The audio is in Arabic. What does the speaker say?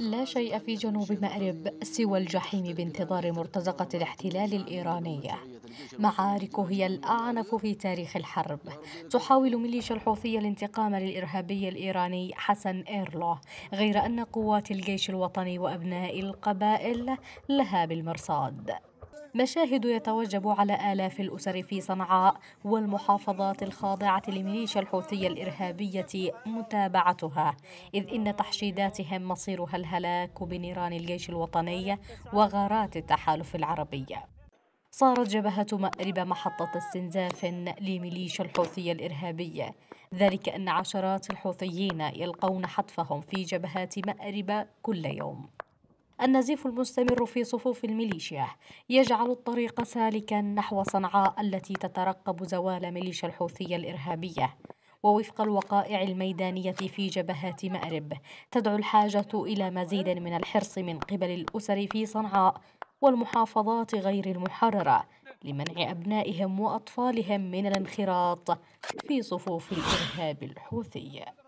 لا شيء في جنوب مأرب سوى الجحيم بانتظار مرتزقة الاحتلال الإيراني معارك هي الأعنف في تاريخ الحرب تحاول ميليشيا الحوثية الانتقام للإرهابي الإيراني حسن إيرلو غير أن قوات الجيش الوطني وأبناء القبائل لها بالمرصاد مشاهد يتوجب على آلاف الأسر في صنعاء والمحافظات الخاضعة لميليشيا الحوثية الإرهابية متابعتها إذ إن تحشيداتهم مصيرها الهلاك بنيران الجيش الوطني وغارات التحالف العربي صارت جبهة مأرب محطة استنزاف لميليشيا الحوثية الإرهابية ذلك أن عشرات الحوثيين يلقون حتفهم في جبهات مأرب كل يوم النزيف المستمر في صفوف الميليشيا يجعل الطريق سالكا نحو صنعاء التي تترقب زوال ميليشيا الحوثية الإرهابية ووفق الوقائع الميدانية في جبهات مأرب تدعو الحاجة إلى مزيد من الحرص من قبل الأسر في صنعاء والمحافظات غير المحررة لمنع أبنائهم وأطفالهم من الانخراط في صفوف الإرهاب الحوثي